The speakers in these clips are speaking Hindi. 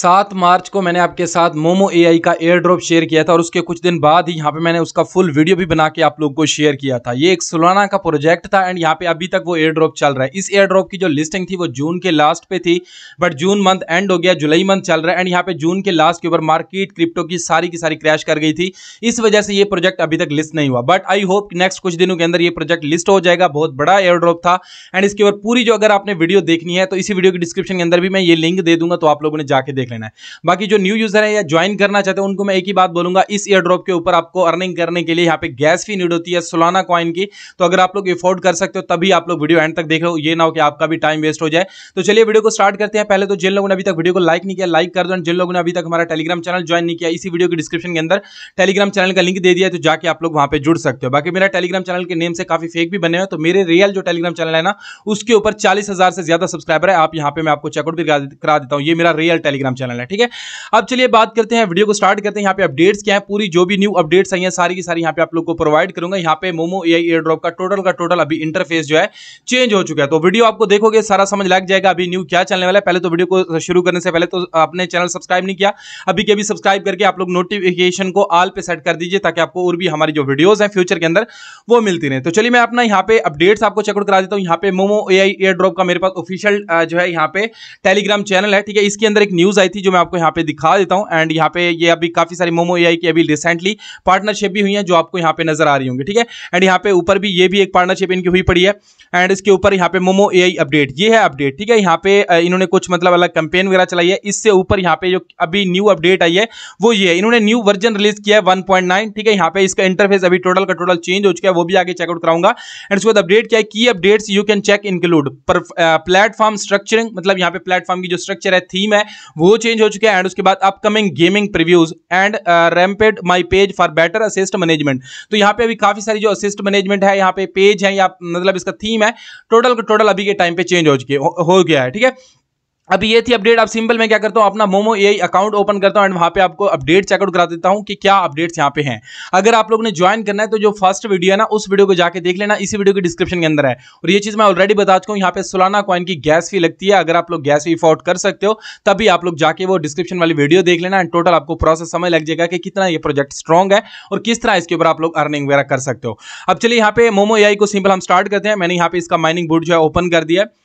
सात मार्च को मैंने आपके साथ मोमो एआई का एयर ड्रॉप शेयर किया था और उसके कुछ दिन बाद ही यहाँ पे मैंने उसका फुल वीडियो भी बना के आप लोग को शेयर किया था ये एक सोलाना का प्रोजेक्ट था एंड यहाँ पे अभी तक वो एयर ड्रॉप चल रहा है इस एयर ड्रॉप की जो लिस्टिंग थी वो जून के लास्ट पे थी बट जून मंथ एंड हो गया जुलाई मंथ चल रहा है एंड यहाँ पे जून के लास्ट के ऊपर मार्केट क्रिप्टो की सारी की सारी क्रैश कर गई थी इस वजह से ये प्रोजेक्ट अभी तक लिस्ट नहीं हुआ बट आई होप नेक्स्ट कुछ दिनों के अंदर ये प्रोजेक्ट लिस्ट हो जाएगा बहुत बड़ा एयर ड्रॉप था एंड इसके ऊपर पूरी जो अगर आपने वीडियो देखनी है तो इसी वीडियो की डिस्क्रिप्शन के अंदर भी मैं ये लिंक दे दूंगा तो आप लोगों ने जाके देख देख लेना है बाकी जो न्यू यूजर है या ज्वाइन करना चाहते हैं उनको मैं एक ही बात बोलूंगा इस ईयर ड्रॉप के ऊपर आपको अर्निंग करने के लिए यहाँ पे गैस फी नीड होती है सोलाना कॉइन की तो अगर आप लोग एफोर्ड कर सकते हो तभी आप लोग वीडियो एंड तक लो ये ना हो कि आपका भी टाइम वेस्ट हो जाए तो चलिए वीडियो को स्टार्ट करते हैं पहले तो जिन लोगों ने अभी तक वीडियो को लाइक नहीं किया लाइक कर दो जिन लोगों ने अभी तक हमारा टेलीग्राम चैनल ज्वाइन नहीं किया इसी वीडियो के डिस्क्रिप्शन के अंदर टेलीग्राम चैनल का लिंक दे दिया तो जाके आप लोग वहां पर जुड़ सकते हो बाकी मेरा टेलीग्राम चैनल के नेम से काफी फेक भी बने हुए तो मेरे रियल जो टेलीग्राम चैनल है ना उसके ऊपर चालीस से ज्यादा सब्सक्राइबर है आप यहाँ पे मैं आपको चेकआउट भी करा देता हूँ ये मेरा रियल टेलीग्राम टेलीग्राम चैनल है ठीक है अब चलिए बात करते हैं वीडियो को स्टार्ट करते हैं यहाँ पे अपडेट्स क्या है पूरी जो भी न्यू अपडेट्स आई है सारी की सारी यहाँ पे आप लोग को प्रोवाइड करूंगा यहाँ पे मोमो ए आई ड्रॉप का टोटल का टोटल अभी इंटरफेस जो है चेंज हो चुका है तो वीडियो आपको देखोगे सारा समझ लग जाएगा अभी न्यू क्या चलने वाला है पहले तो वीडियो को शुरू करने से पहले तो आपने चैनल सब्सक्राइब नहीं किया अभी के अभी सब्सक्राइब करके आप लोग नोटिफिकेशन को ऑल पे सेट कर दीजिए ताकि आपको और भी हमारी जो वीडियोज है फ्यूचर के अंदर वो मिलती रहे तो चलिए मैं अपना यहाँ पे अपडेट्स आपको चेकआउट करा देता हूँ यहाँ पे मोमो ए आई का मेरे पास ऑफिशियल जो है यहाँ पे टेलीग्राम चैनल है ठीक है इसके अंदर एक न्यूज आई थी जो मैं आपको यहाँ पे दिखा देता हूँ एंड यहाँ पे ये अभी काफी सारी मोमो ए की अभी रिसेंटली पार्टनरशिप भी हुई है जो आपको यहाँ पे नजर आ रही होंगी ठीक है एंड यहाँ पे ऊपर भी ये भी एक पार्टनरशिप इनकी हुई पड़ी है एंड इसके ऊपर यहाँ पे मोमो ए अपडेट ये है अपडेट ठीक है यहाँ पे इन्होंने कुछ मतलब अलग कंपेन वगैरह चलाई है इससे ऊपर यहाँ पे जो अभी न्यू अपडेट आई है वो ये है इन्होंने न्यू वर्जन रिलीज किया है वन ठीक है यहाँ पे इसका इंटरफेस अभी टोटल का टोटल चेंज हो चुका है वो भी आगे चेकआउट कराऊंगा एंड उसके बाद अपडेट क्या है की updates you can check include platform structuring मतलब यहाँ पे प्लेटफॉर्म की जो स्ट्रक्चर है थीम है वो वो चेंज हो चुका है एंड उसके बाद upcoming gaming previews and revamped my page for better asset management तो यहाँ पे अभी काफी सारी जो असिस्ट मैनेजमेंट है यहाँ पे पेज है या मतलब इसका थीम है टोटल टोटल अभी के टाइम पे चेंज हो चुकी हो गया है ठीक है अब ये थी अपडेट आप सिंपल मैं क्या करता हूँ अपना मोमो ए अकाउंट ओपन करता हूँ एंड वहाँ पे आपको अपडेट चेकआउट करा देता हूँ कि क्या अपडेट्स यहाँ पे हैं अगर आप लोगों ने ज्वाइन करना है तो जो फर्स्ट वीडियो है ना उस वीडियो को जाके देख लेना इसी वीडियो के डिस्क्रिप्शन के अंदर है और ये चीज़ मैं ऑलरेडी बता चुका हूँ यहाँ पे सोलाना कॉइन की गैस फी लगती है अगर आप लोग गैस फी अफोर्ड कर सकते हो तभी आप लोग जाके वो डिस्क्रिप्शन वाली वीडियो देख लेना एंड टोटल आपको प्रोसेस समझ लग जाएगा कि कितना ये प्रोजेक्ट स्ट्रॉन्ग है और किस तरह इसके ऊपर आप लोग अर्निंग वगैरह कर सकते हो अब चलिए यहाँ पे मोमो ए को सिंपल हम स्टार्ट करते हैं मैंने यहाँ पे इसका माइनिंग बोर्ड जो है ओपन कर दिया है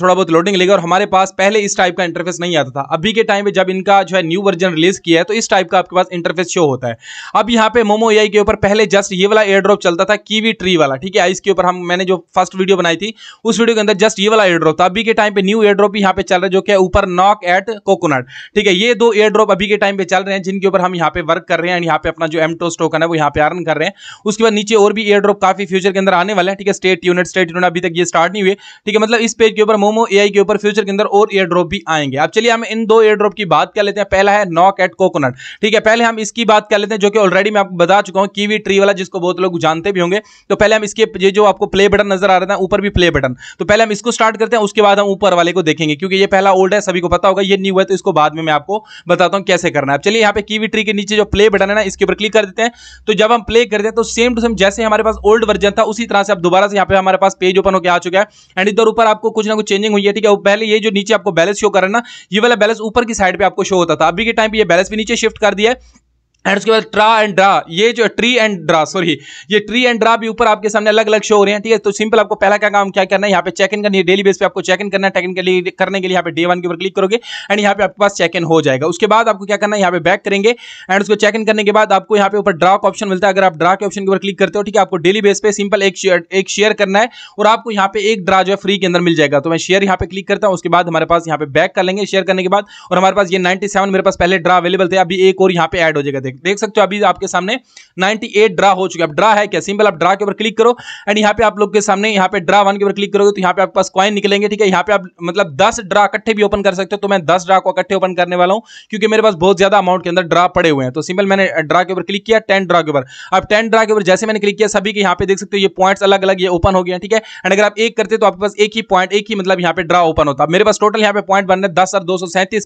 थोड़ा बहुत लोडिंग लेगा और हमारे पास पहले इस टाइप का इंटरफेस नहीं आता था अभी के टाइम पे जब इनका जो है न्यू वर्जन रिलीज किया है तो इस टाइप का आपके पास इंटरफेस शो होता है अब यहाँ पे मोमो ए के ऊपर पहले जस्ट ये वाला एयर ड्रॉप चलता था कीवी ट्री वाला ठीक है आइस के ऊपर हम मैंने जो फर्स्ट वीडियो बनाई थी उस वीडियो के अंदर जस्ट ये वाला एयर ड्रॉप था अभी के टाइम पे न्यू एयर ड्रॉप यहाँ पे चल रहा है जो कि ऊपर नॉक एट कोकोनट ठीक है ये दो एयर ड्रॉप अभी के टाइम पे चल रहे हैं जिनके ऊपर हम यहाँ पे वर्क कर रहे हैं यहाँ पे अपना जो एमटो स्टोकन है वो यहाँ पे अर्न कर रहे हैं उसके बाद नीचे और भी एयर ड्रॉप काफी फ्यूचर के अंदर आने वाले हैं ठीक है स्टेट यूनिट स्टेट यूनिट अभी तक ये स्टार्ट नहीं हुए ठीक है मतलब इस पेज के ऊपर मोमो ए के ऊपर फ्यूचर के अंदर और एयर ड्रॉप भी आएंगे अब चलिए हम इन दो एयर ड्रॉप की बात कर लेते हैं पहला है नॉक एट कोकोनट ठीक है पहले हम इसकी बात कर लेते हैं जो कि ऑलरेडी मैं आपको बता चुका हूँ कीवी ट्री वाला जिसको बहुत लोग जानते भी होंगे तो पहले हम इसके ये जो आपको प्ले बटन नजर आ रहा था ऊपर भी प्ले बटन तो पहले हम इसको स्टार्ट करते हैं उसके बाद हम ऊपर वाले को देखेंगे क्योंकि ये पहला ओल्ड है सभी को पता होगा ये न्यू है तो इसको बाद में मैं आपको बताता हूँ कैसे करना है चलिए यहाँ पे कीवी ट्री के नीचे जो प्ले बटन है ना इसके ऊपर क्लिक कर देते हैं तो जब हम प्ले करते हैं तो सेम टू सेम जैसे हमारे पास ओल्ड वर्जन था उसी तरह से अब दोबारा से यहाँ पे हमारे पास पेज ओपन होकर आ चुका है एंड इधर ऊपर आपको कुछ ना कुछ चेंजिंग हुई है ठीक है पहले ये जो नीचे आपको बैलेंस शो कर रहा है ना ये वाला बैलेंस ऊपर की साइड पर आपको शो होता था अभी के टाइम पर यह बैलेंस भी नीचे शिफ्ट कर दिया है एंड उसके बाद ट्रा एंड ड्रा ये जो ट्री एंड ड्रा सॉरी ये ट्री एंड ड्रा भी ऊपर आपके सामने अलग अलग शो हो रहे हैं ठीक है तो सिंपल आपको पहला क्या काम क्या करना है यहाँ पे चेक इन करनी है डेली बेस पे आपको चेक इन करना है चेक इन के लिए करने के लिए यहाँ पे डे वन के ऊपर क्लिक करोगे एंड यहाँ पे आपके पास चेक इन हो जाएगा उसके बाद आपको क्या करना है यहाँ पे बैक करेंगे एंड उसको चेक इन करने के बाद आपको यहाँ पे ऊपर ड्रा का ऑप्शन मिलता है अगर आप ड्रा के ऑप्शन के ऊपर क्लिक करते हो ठीक है आपको डेली बेस पे सिंपल एक शेयर एक शेयर करना है और आपको यहाँ पे एक ड्रा जो है फ्री के अंदर मिल जाएगा तो मैं शेयर यहाँ पे क्लिक करता हूँ उसके बाद हमारे पास यहाँ पे बैक कर लेंगे शेयर करने के बाद और हमारे पास ये नाइन्टी मेरे पास पहले ड्रा अवेलेबल थे अभी एक और यहाँ पे एड हो जाएगा देख सकते हो अभी आपके सामने 98 ड्रा हो चुके हैं अब ड्रा है क्या सिंपल आप ड्रा के ऊपर क्लिक करो एंड यहाँ पे आप लोग के सामने यहाँ पे ड्रा वन के ऊपर क्लिक करोगे तो यहाँ पे आपके पास कॉइन निकलेंगे ठीक है यहाँ पे आप मतलब दस ड्रा इकट्ठे भी ओपन कर सकते हो तो मैं दस ड्रा को इकट्ठे ओपन करने वाला हूँ क्योंकि मेरे पास बहुत ज्यादा अमाउंट के अंदर ड्रा पड़े हुए हैं तो सिंपल मैंने ड्रा के ऊपर क्लिक किया टेन ड्रा के ऊपर अब टेन ड्रा के ऊपर जैसे मैंने क्लिक किया सभी के यहाँ पे देख सकते हो ये पॉइंट्स अलग अलग ये ओपन हो गया ठीक है एंड अगर आप एक करते तो आपके पास एक ही पॉइंट एक ही मतलब यहाँ पे ड्रा ओपन होता मेरे पास टोटल यहाँ पे पॉइंट बनने दस और दो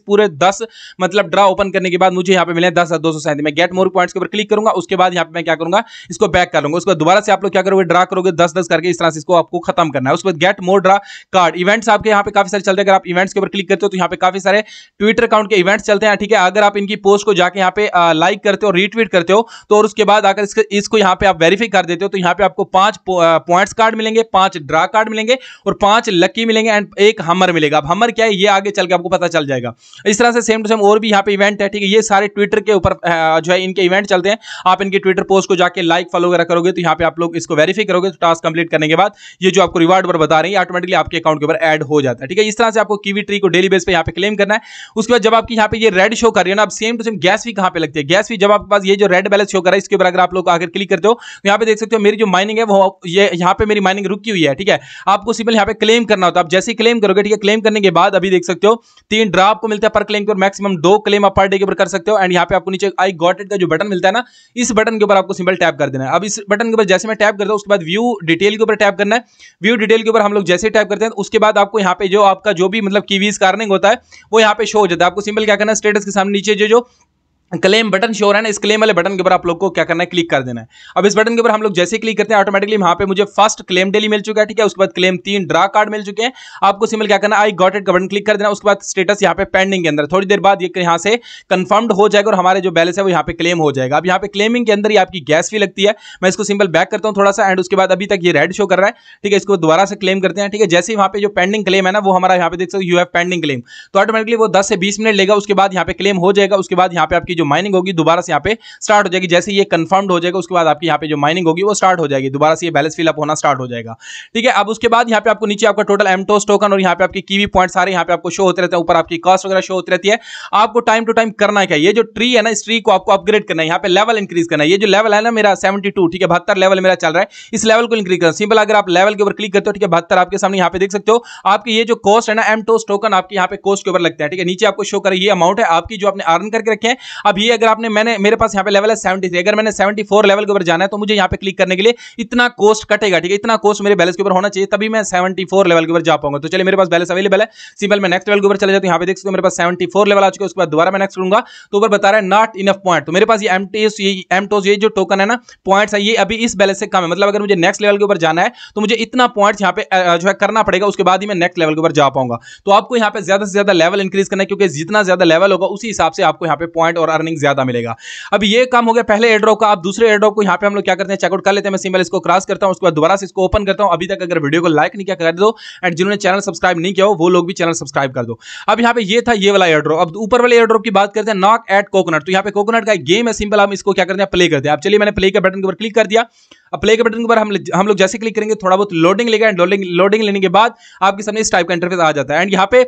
पूरे दस मतलब ड्रा ओपन करने के बाद मुझे यहाँ पे मिले दस और दो सौ सैंतीस गेट मोर पॉइंट्स के ऊपर क्लिक करूंगा उसके बाद यहाँ पे मैं क्या करूंगा इसको बैक कर लूंगा बाद दोबारा से आप लोग क्या करोगे ड्रा करोगे दस दस करके इस तरह से इसको आपको खत्म करना है उसके बाद get more draw card events आपके यहाँ पे काफी सारे चलते हैं अगर आप इवेंट्स के ऊपर क्लिक करते हो तो यहाँ पे काफी सारे ट्विटर अकाउंट के इवेंट्स चलते हैं ठीक है अगर आप इनकी पोस्ट को जाकर यहाँ पे लाइक करते हो रीट्वीट करते हो तो और उसके बाद अगर इसको यहाँ पे आप वेरीफाई कर देते हो तो यहाँ पे आपको पांच पॉइंट्स कार्ड मिलेंगे पांच ड्रा कार्ड मिलेंगे और पांच लक्की मिलेंगे एंड एक हमर मिलेगा अब हमर क्या है ये आगे चल के आपको पता चल जाएगा इस तरह से सेम टू सेम और भी यहाँ पे इवेंट है ठीक है ये सारे ट्विटर के ऊपर जो है इनके इवेंट चलते हैं आप इनके ट्विटर पोस्ट को जाकर लाइक फॉलो वगैरह करोगे तो यहाँ पे आप लोग इसको वेरीफाई करोगे तो टास्क कंप्लीट करने के बाद ये जो आपको रिवार्ड पर बता रही है ऑटोमेटिकली आपके अकाउंट के ऊपर एड हो जाता है ठीक है इस तरह से आपको कीवी ट्री को डेली बेस पर यहाँ पे क्लेम करना है उसके बाद जब आपकी यहाँ पे ये रेड शो कर रही है ना आप सेम टू सेम गैस भी कहाँ पे लगती है गैस भी जब आपके पास ये जो रेड बैलेंस शो कर रहा है इसके ऊपर अगर आप लोग आकर क्लिक करते हो तो यहाँ पे देख सकते हो मेरी जो माइनिंग है वो ये यहाँ पे मेरी माइनिंग रुकी हुई है ठीक है आपको सिंपल यहाँ पे क्लेम करना होता है आप जैसे ही क्लेम करोगे ठीक है क्लेम करने के बाद अभी देख सकते हो तीन ड्रा आपको मिलता है पर क्लेम के मैक्सिमम दो क्लेम आप पर डे के ऊपर कर सकते हो एंड यहाँ पे आपको नीचे आई गॉट स्टार्टेड का जो बटन मिलता है ना इस बटन के ऊपर आपको सिंपल टैप कर देना है अब इस बटन के ऊपर जैसे मैं टैप करता हूँ उसके बाद व्यू डिटेल के ऊपर टैप करना है व्यू डिटेल के ऊपर हम लोग जैसे टैप करते हैं उसके बाद आपको यहाँ पे जो आपका जो भी मतलब कीवीज कारनिंग होता है वो यहाँ पे शो हो जाता है आपको सिंपल क्या करना है स्टेटस के सामने नीचे जो क्लेम बटन शोर है ना इस क्लेम वाले बटन के ऊपर आप लोग को क्या करना है क्लिक कर देना है अब इस बटन के ऊपर हम लोग जैसे क्लिक करते हैं ऑटोमेटिकली वहां पे मुझे फर्स्ट क्लेम डेली मिल चुका है ठीक है उसके बाद क्लेम तीन ड्रा कार्ड मिल चुके हैं आपको सिंपल क्या करना आई गॉट इट का बटन क्लिक कर देना उसके बाद स्टेटस यहाँ पे पेंडिंग के अंदर थोड़ी देर बाद ये यहाँ से कंफर्म्ड हो जाएगा और हमारे जो बैलेंस है वो यहाँ पे क्लेम हो जाएगा अब यहाँ पे क्लेमिंग के अंदर ही आपकी गैस भी लगती है मैं इसको सिंपल बैक करता हूँ थोड़ा सा एंड उसके बाद अभी तक ये रेड शो कर रहा है ठीक है इसको दोबारा से क्लेम करते हैं ठीक है जैसे वहाँ पे जो पेंडिंग क्लेम है ना वो हमारा यहाँ पे देख सकते हो यू हैव पेंडिंग क्लेम तो ऑटोमेटिकली वो दस से बीस मिनट लेगा उसके बाद यहाँ पे क्लेम हो जाएगा उसके बाद यहाँ पे आपकी जो माइनिंग होगी दोबारा से यहाँ पे स्टार्ट हो जाएगी जैसे ये कन्फर्म्ड हो जाएगा उसके बाद आपकी यहाँ पे जो माइनिंग होगी वो स्टार्ट हो जाएगी दोबारा से ये बैलेंस फिलअप होना स्टार्ट हो जाएगा ठीक है अब उसके बाद यहाँ पे आपको नीचे आपका टोटल एमटोस टोकन और यहाँ पे आपकी कीवी पॉइंट सारे यहाँ पे आपको शो होते रहते हैं ऊपर आपकी कॉस्ट वगैरह शो होती रहती है आपको टाइम टू टाइम करना क्या ये जो ट्री है ना इस ट्री को आपको अपग्रेड करना है यहाँ पे लेवल इंक्रीज करना है ये जो लेवल है ना मेरा सेवेंटी ठीक है बहत्तर लेवल मेरा चल रहा है इस लेवल को इंक्रीज करना सिंपल अगर आप लेवल के ऊपर क्लिक करते हो ठीक है बहत्तर आपके सामने यहाँ पे देख सकते हो आपकी ये जो कॉस्ट है ना एमटोस टोकन आपके यहाँ पे कॉस्ट के ऊपर लगता है ठीक है नीचे आपको शो कर ये अमाउंट है आपकी जो आपने अर्न करके रखे हैं अब ये अगर आपने मैंने मेरे पास यहाँ पे लेवल है सेवेंटी अगर मैंने सेवेंटी लेवल के ऊपर जाना है तो मुझे यहाँ पे क्लिक करने के लिए इतना कॉस्ट कटेगा ठीक है इतना कॉस्ट मेरे बैलेंस के ऊपर होना चाहिए तभी मैं सेवेंटी लेवल के ऊपर जा पाऊंगा तो चलिए मेरे पास बैलेंस अवेलेबल है सिंपल मैं नेक्स्ट लेवल के ऊपर चले जाता हूँ यहाँ पे देख सकते मेरे पास सेवेंटी लेवल आ चुके उसके बाद दोबारा मैं नेक्स्ट करूंगा तो ऊपर बता रहा है नॉट इनफ पॉइंट तो मेरे पास ये एम ये ये जो टोकन है ना पॉइंट्स है ये अभी इस बैलेंस से कम है मतलब अगर मुझे नेक्स्ट लेवल के ऊपर जाना है तो मुझे इतना पॉइंट्स यहाँ पे जो है करना पड़ेगा उसके बाद ही मैं नेक्स्ट लेवल के ऊपर जा पाऊंगा तो आपको यहाँ पे ज्यादा से ज्यादा लेवल इंक्रीज करना है क्योंकि जितना ज्यादा लेवल होगा उसी हिसाब से आपको यहाँ पे पॉइंट और अर्निंग ज्यादा मिलेगा अब ये काम हो गया पहले एड्रॉप का आप दूसरे एड्रॉप को यहाँ पे हम लोग क्या करते हैं चेकआउट कर लेते हैं मैं सिंबल इसको क्रॉस करता हूँ उसके बाद दोबारा से इसको ओपन करता हूँ अभी तक अगर वीडियो को लाइक नहीं किया कर दो एंड जिन्होंने चैनल सब्सक्राइब नहीं किया वो लोग भी चैनल सब्सक्राइब कर दो अब यहाँ पे ये था ये वाला एड्रॉप अब ऊपर वाले एड्रॉप की बात करते हैं नॉक एट कोकोनट तो यहाँ पे कोकोनट का गेम है सिंपल हम इसको क्या करते हैं प्ले करते हैं आप चलिए मैंने प्ले के बटन के ऊपर क्लिक कर दिया अब प्ले के बटन के ऊपर हम हम लोग जैसे क्लिक करेंगे थोड़ा बहुत लोडिंग लेगा एंड लोडिंग लोडिंग लेने के बाद आपके सामने इस टाइप का इंटरफेस आ जाता है एंड यहाँ पे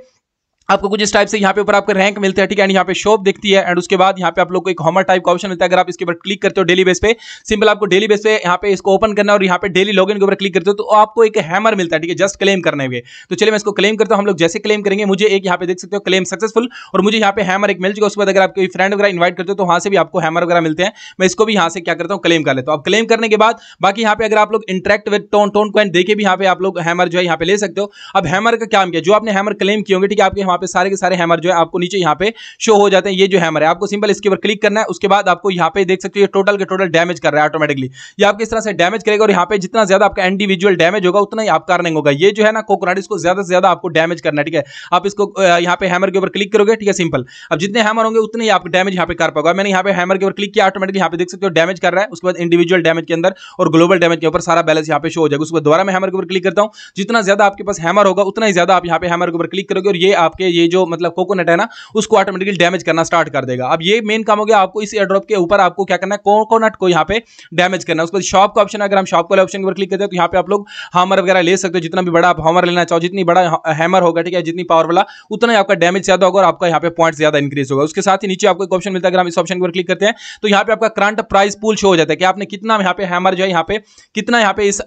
आपको कुछ इस टाइप से यहाँ पे ऊपर आपको रैंक मिलते हैं ठीक है एंड यहाँ पे शॉप दिखती है एंड उसके बाद यहाँ पे आप लोग को एक हॉमर टाइप का ऑप्शन मिलता है अगर आप इसके ऊपर क्लिक करते हो डेली बेस पे सिंपल आपको डेली बेस पे यहाँ पे इसको ओपन करना और यहाँ पे डेली लॉग के ऊपर क्लिक करते हो तो आपको एक हैमर मिलता है ठीक है जस्ट क्लेम करने हुए तो चलिए मैं इसको क्लेम करता हूँ हम लोग जैसे क्लेम करेंगे मुझे एक यहाँ पे देख सकते हो क्लेम सक्सेसफुल और मुझे यहाँ पे हैमर एक मिल चुका उसके बाद अगर आपके फ्रेंड वगैरह इन्वाइट करते हो तो वहाँ से भी आपको हैमर वगैरह मिलते हैं मैं इसको भी यहाँ से क्या करता हूँ क्लेम कर लेता हूँ आप क्लेम करने के बाद बाकी यहाँ पे अगर आप लोग इंट्रैक्ट विद टोन टोन क्वेंट देखे भी यहाँ पे आप लोग हैमर जो है यहाँ पे ले सकते हो अब हैमर का क्या किया जो आपने हैमर क्लेम किए होंगे ठीक है आपके यहाँ यहाँ पे सारे के सारे हैमर जो है आपको नीचे यहाँ पे शो हो जाते हैं ये जो हैमर है आपको सिंपल इसके ऊपर क्लिक करना है उसके बाद आपको यहाँ पे देख सकते हो टोटल के टोटल डैमेज कर रहा है ऑटोमेटिकली ये आपके इस तरह से डैमेज करेगा और यहाँ पे जितना ज्यादा आपका इंडिविजुअल डैमेज होगा उतना ही आपका अर्निंग होगा ये जो है ना कोकोनाट इसको ज्यादा से ज्यादा आपको डैमेज करना है ठीक है आप इसको यहाँ पे हैमर के ऊपर क्लिक करोगे ठीक है सिंपल अब जितने हैमर होंगे उतने ही आप डैमेज यहाँ पे कर पाओगे मैंने यहाँ पे हैमर के ऊपर क्लिक किया ऑटोमेटिकली यहाँ पे देख सकते हो डैमेज कर रहा है उसके बाद इंडिविजुअल डैमेज के अंदर और ग्लोबल डैमेज के ऊपर सारा बैलेंस यहाँ पे शो हो जाएगा उसके बाद दोबारा मैं हैमर के ऊपर क्लिक करता हूँ जितना ज्यादा आपके पास हैमर होगा उतना ही ज्यादा आप यहाँ पे हैमर के ऊपर क्लिक करोगे और ये आपके ये जो मतलब कोकोनट है ना उसको ऑटोमेटिकली डैमेज करना स्टार्ट कर देगा अब ये मेन काम हो गया आपको इस एयड्रॉप के ऊपर आपको क्या करना है कोकोनट को यहाँ पे डैमेज करना उसके बाद शॉप का ऑप्शन अगर हम शॉप वाले ऑप्शन पर क्लिक करते हैं तो यहाँ पे आप लोग हामर वगैरह ले सकते हो जितना भी बड़ा आप हामर लेना चाहो जितनी बड़ा हैमर होगा ठीक है जितनी पावर वाला उतना ही आपका डैमेज ज्यादा होगा और आपका यहाँ पे पॉइंट ज्यादा इंक्रीज होगा उसके साथ ही नीचे आपको एक ऑप्शन मिलता है अगर हम इस ऑप्शन पर क्लिक करते हैं तो यहाँ पे आपका करंट प्राइस पूल शो हो जाता है कि आपने कितना यहाँ पे हैमर जो है यहाँ पे कितना यहाँ पे इस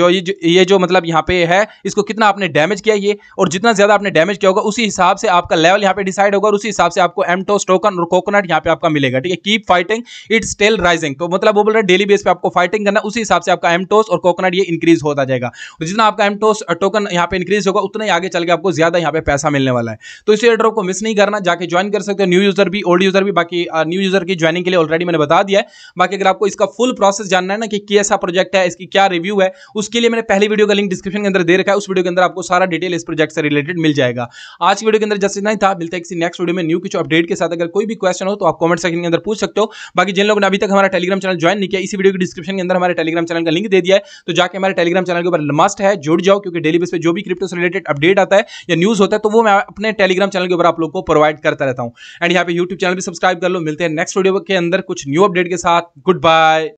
जो ये जो मतलब यहाँ पे है इसको कितना आपने डैमेज किया ये और जितना ज्यादा आपने डैमेज किया होगा उसी हिसाब से आपका लेवल यहाँ पे डिसाइड होगा और उसी हिसाब से आपको एमटोस टोकन और कोकोनट यहाँ पे आपका मिलेगा ठीक है keep fighting it still rising तो मतलब वो बोल रहे डेली बेस पे आपको फाइटिंग करना उसी हिसाब से आपका एमटोस और कोकोनट ये इंक्रीज होता जाएगा और जितना आपका एमटोस टोकन यहाँ पे इंक्रीज होगा उतना ही आगे चल के आपको ज्यादा यहाँ पे पैसा मिलने वाला है तो इसी एड्रॉप को मिस नहीं करना जाकर ज्वाइन कर सकते हो न्यू यूजर भी ओल्ड यूजर भी बाकी न्यू यूजर की ज्वाइनिंग के लिए ऑलरेडी मैंने बता दिया है बाकी अगर आपको इसका फुल प्रोसेस जानना है ना कि कैसा प्रोजेक्ट है इसकी क्या रिव्यू है उसके लिए मैंने पहली वीडियो का लिंक डिस्क्रिप्शन के अंदर दे रखा है उस वीडियो के अंदर आपको सारा डिटेल इस प्रोजेक्ट से रिलेटेड मिल जाएगा आज की वीडियो के अंदर जस्ट इतना ही था मिलता है किसी नेक्स्ट वीडियो में न्यू कुछ अपडेट के साथ अगर कोई भी क्वेश्चन हो तो आप कमेंट सेक्शन के अंदर पूछ सकते हो बाकी जिन लोगों ने अभी तक हमारा टेलीग्राम चैनल ज्वाइन नहीं किया इसी वीडियो के डिस्क्रिप्शन के अंदर हमारे टेलीग्राम चैनल का लिंक दे दिया है तो जाकर हमारे टेलीग्राम चैनल के ऊपर मस्ट है जुड़ जाओ क्योंकि डेली बेस पर जो भी क्रिप्टो से रिलेटेड अपडेट आता है या न्यूज होता है तो वो मैं अपने टेलीग्राम चैनल के ऊपर आप लोग को प्रोवाइड करता रहता हूँ एंड यहाँ पे यूट्यूब चैनल भी सब्सक्राइब कर लो मिलते हैं नेक्स्ट वीडियो के अंदर कुछ न्यू अपडेट के साथ गुड बाय